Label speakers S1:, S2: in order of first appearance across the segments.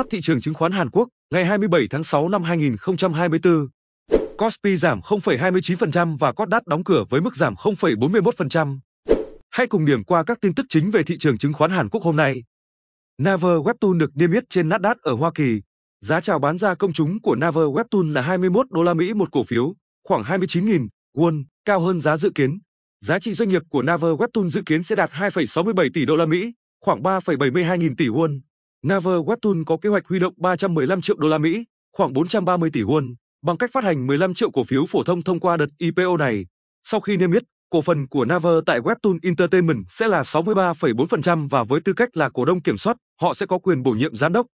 S1: thoát thị trường chứng khoán Hàn Quốc ngày 27 tháng 6 năm 2024. Kospi giảm 0,29% và Kosdaq đóng cửa với mức giảm 0,41%. Hãy cùng điểm qua các tin tức chính về thị trường chứng khoán Hàn Quốc hôm nay. Naver Webtoon được niêm yết trên Nasdaq ở Hoa Kỳ. Giá chào bán ra công chúng của Naver Webtoon là 21 đô la Mỹ một cổ phiếu, khoảng 29.000 won, cao hơn giá dự kiến. Giá trị doanh nghiệp của Naver Webtoon dự kiến sẽ đạt 2,67 tỷ đô la Mỹ, khoảng 3,72 nghìn tỷ won. Naver Naverwatun có kế hoạch huy động 315 triệu đô la Mỹ, khoảng 430 tỷ won, bằng cách phát hành 15 triệu cổ phiếu phổ thông thông qua đợt IPO này. Sau khi niêm yết, cổ phần của Naver tại Webtoon Entertainment sẽ là 63,4% và với tư cách là cổ đông kiểm soát, họ sẽ có quyền bổ nhiệm giám đốc.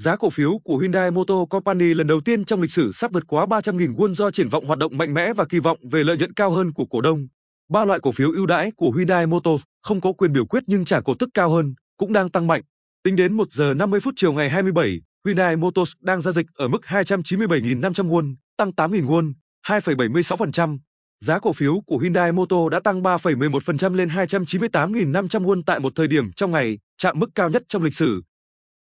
S1: Giá cổ phiếu của Hyundai Motor Company lần đầu tiên trong lịch sử sắp vượt quá 300.000 won do triển vọng hoạt động mạnh mẽ và kỳ vọng về lợi nhuận cao hơn của cổ đông. Ba loại cổ phiếu ưu đãi của Hyundai Motor không có quyền biểu quyết nhưng trả cổ tức cao hơn, cũng đang tăng mạnh. Tính đến 1 giờ 50 phút chiều ngày 27, Hyundai Motors đang giao dịch ở mức 297.500 won, tăng 8.000 won, 2,76%. Giá cổ phiếu của Hyundai Motor đã tăng 3,11% lên 298.500 won tại một thời điểm trong ngày, chạm mức cao nhất trong lịch sử.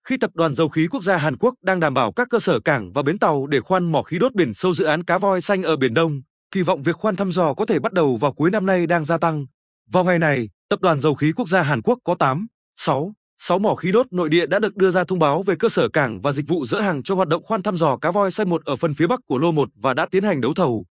S1: Khi Tập đoàn Dầu khí Quốc gia Hàn Quốc đang đảm bảo các cơ sở cảng và bến tàu để khoan mỏ khí đốt biển sâu dự án cá voi xanh ở Biển Đông, kỳ vọng việc khoan thăm dò có thể bắt đầu vào cuối năm nay đang gia tăng. Vào ngày này, Tập đoàn Dầu khí Quốc gia Hàn Quốc có 8, 6 6 mỏ khí đốt nội địa đã được đưa ra thông báo về cơ sở cảng và dịch vụ dỡ hàng cho hoạt động khoan thăm dò cá voi size 1 ở phần phía bắc của lô 1 và đã tiến hành đấu thầu.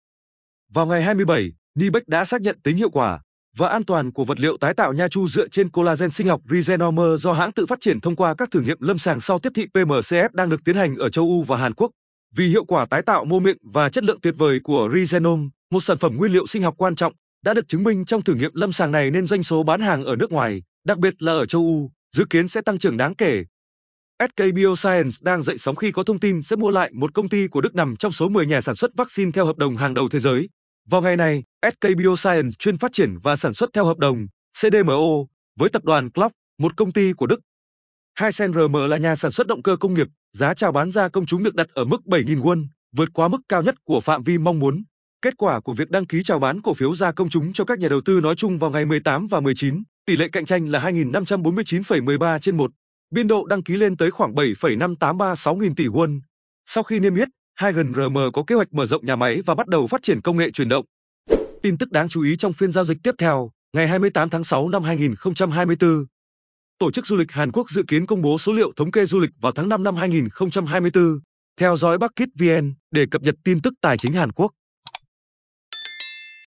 S1: Vào ngày 27, Nibec đã xác nhận tính hiệu quả và an toàn của vật liệu tái tạo nha chu dựa trên collagen sinh học Rizenomer do hãng tự phát triển thông qua các thử nghiệm lâm sàng sau tiếp thị PMCF đang được tiến hành ở châu Âu và Hàn Quốc. Vì hiệu quả tái tạo mô miệng và chất lượng tuyệt vời của Rizenome, một sản phẩm nguyên liệu sinh học quan trọng, đã được chứng minh trong thử nghiệm lâm sàng này nên doanh số bán hàng ở nước ngoài, đặc biệt là ở châu Âu, dự kiến sẽ tăng trưởng đáng kể. SK Bioscience đang dậy sóng khi có thông tin sẽ mua lại một công ty của Đức nằm trong số 10 nhà sản xuất vaccine theo hợp đồng hàng đầu thế giới. Vào ngày này, SK Bioscience chuyên phát triển và sản xuất theo hợp đồng CDMO với tập đoàn Klock, một công ty của Đức. Hysen RM là nhà sản xuất động cơ công nghiệp, giá chào bán ra công chúng được đặt ở mức 7.000 won, vượt quá mức cao nhất của phạm vi mong muốn. Kết quả của việc đăng ký chào bán cổ phiếu ra công chúng cho các nhà đầu tư nói chung vào ngày 18 và 19 Tỷ lệ cạnh tranh là 2.549,13 trên 1. Biên độ đăng ký lên tới khoảng 7,5836 nghìn tỷ won. Sau khi niêm yết, Hagen RM có kế hoạch mở rộng nhà máy và bắt đầu phát triển công nghệ chuyển động. Tin tức đáng chú ý trong phiên giao dịch tiếp theo, ngày 28 tháng 6 năm 2024. Tổ chức du lịch Hàn Quốc dự kiến công bố số liệu thống kê du lịch vào tháng 5 năm 2024. Theo dõi Bucket VN để cập nhật tin tức tài chính Hàn Quốc.